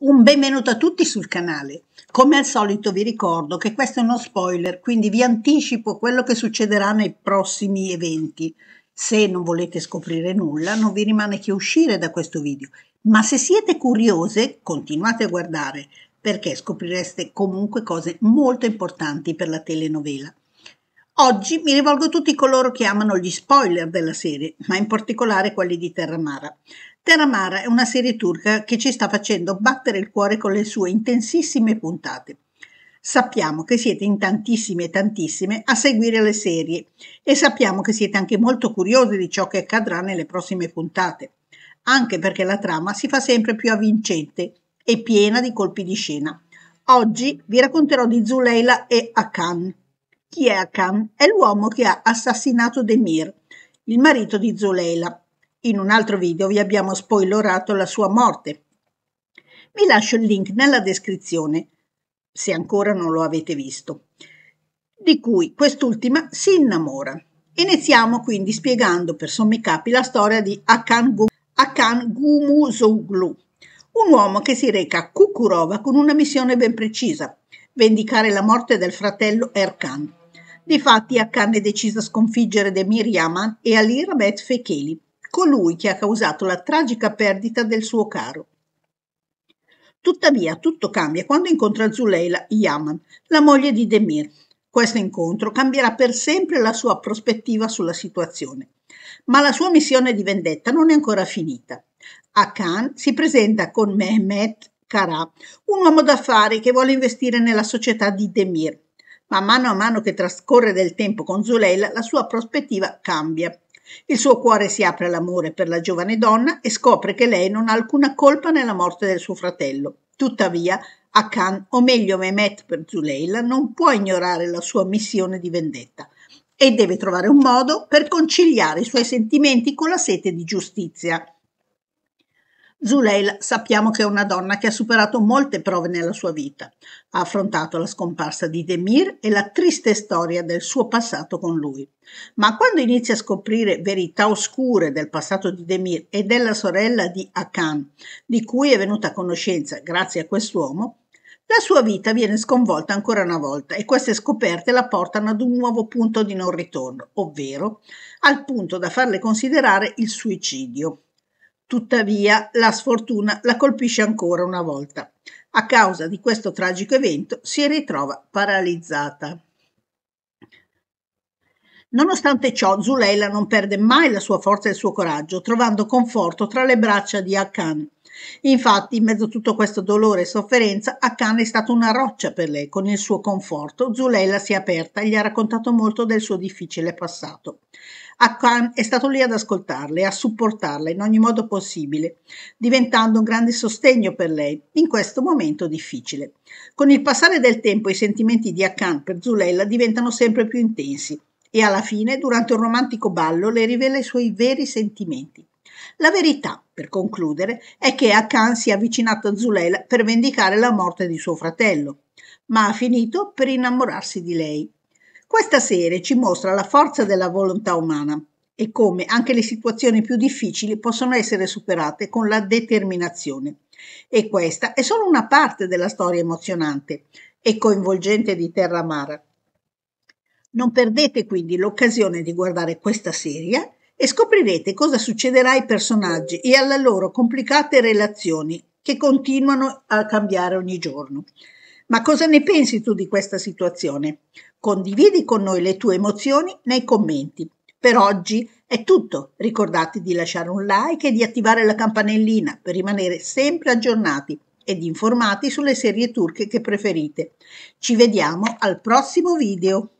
Un benvenuto a tutti sul canale. Come al solito vi ricordo che questo è uno spoiler, quindi vi anticipo quello che succederà nei prossimi eventi. Se non volete scoprire nulla, non vi rimane che uscire da questo video. Ma se siete curiose, continuate a guardare, perché scoprireste comunque cose molto importanti per la telenovela. Oggi mi rivolgo a tutti coloro che amano gli spoiler della serie, ma in particolare quelli di Terramara. Terramara è una serie turca che ci sta facendo battere il cuore con le sue intensissime puntate. Sappiamo che siete in tantissime e tantissime a seguire le serie e sappiamo che siete anche molto curiosi di ciò che accadrà nelle prossime puntate, anche perché la trama si fa sempre più avvincente e piena di colpi di scena. Oggi vi racconterò di Zuleila e Akan, chi è Akan? È l'uomo che ha assassinato Demir, il marito di Zoleila. In un altro video vi abbiamo spoilerato la sua morte. Vi lascio il link nella descrizione, se ancora non lo avete visto, di cui quest'ultima si innamora. Iniziamo quindi spiegando per sommi capi la storia di Akan, Gu- Akan Gumuzoglu, un uomo che si reca a Kukurova con una missione ben precisa, vendicare la morte del fratello Erkan. Difatti è deciso a sconfiggere Demir Yaman e Ali Rabet Fekeli, colui che ha causato la tragica perdita del suo caro. Tuttavia, tutto cambia quando incontra Zuleila Yaman, la moglie di Demir. Questo incontro cambierà per sempre la sua prospettiva sulla situazione. Ma la sua missione di vendetta non è ancora finita. Akan si presenta con Mehmet Kara, un uomo d'affari che vuole investire nella società di Demir, ma mano a mano che trascorre del tempo con Zuleila la sua prospettiva cambia. Il suo cuore si apre all'amore per la giovane donna e scopre che lei non ha alcuna colpa nella morte del suo fratello. Tuttavia, Akan, o meglio Mehmet per Zuleila, non può ignorare la sua missione di vendetta e deve trovare un modo per conciliare i suoi sentimenti con la sete di giustizia. Zuleil sappiamo che è una donna che ha superato molte prove nella sua vita. Ha affrontato la scomparsa di Demir e la triste storia del suo passato con lui. Ma quando inizia a scoprire verità oscure del passato di Demir e della sorella di Akan, di cui è venuta a conoscenza grazie a quest'uomo, la sua vita viene sconvolta ancora una volta e queste scoperte la portano ad un nuovo punto di non ritorno, ovvero al punto da farle considerare il suicidio. Tuttavia la sfortuna la colpisce ancora una volta. A causa di questo tragico evento si ritrova paralizzata. Nonostante ciò, Zuleila non perde mai la sua forza e il suo coraggio, trovando conforto tra le braccia di Akan. Infatti, in mezzo a tutto questo dolore e sofferenza, Akan è stata una roccia per lei. Con il suo conforto, Zuleila si è aperta e gli ha raccontato molto del suo difficile passato è stato lì ad ascoltarla e a supportarla in ogni modo possibile, diventando un grande sostegno per lei in questo momento difficile. Con il passare del tempo i sentimenti di Akkan per Zulella diventano sempre più intensi e alla fine, durante un romantico ballo, le rivela i suoi veri sentimenti. La verità, per concludere, è che Akkan si è avvicinato a Zulella per vendicare la morte di suo fratello, ma ha finito per innamorarsi di lei questa serie ci mostra la forza della volontà umana e come anche le situazioni più difficili possono essere superate con la determinazione. E questa è solo una parte della storia emozionante e coinvolgente di Terra Amara. Non perdete quindi l'occasione di guardare questa serie e scoprirete cosa succederà ai personaggi e alle loro complicate relazioni che continuano a cambiare ogni giorno. Ma cosa ne pensi tu di questa situazione? Condividi con noi le tue emozioni nei commenti. Per oggi è tutto. Ricordati di lasciare un like e di attivare la campanellina per rimanere sempre aggiornati ed informati sulle serie turche che preferite. Ci vediamo al prossimo video.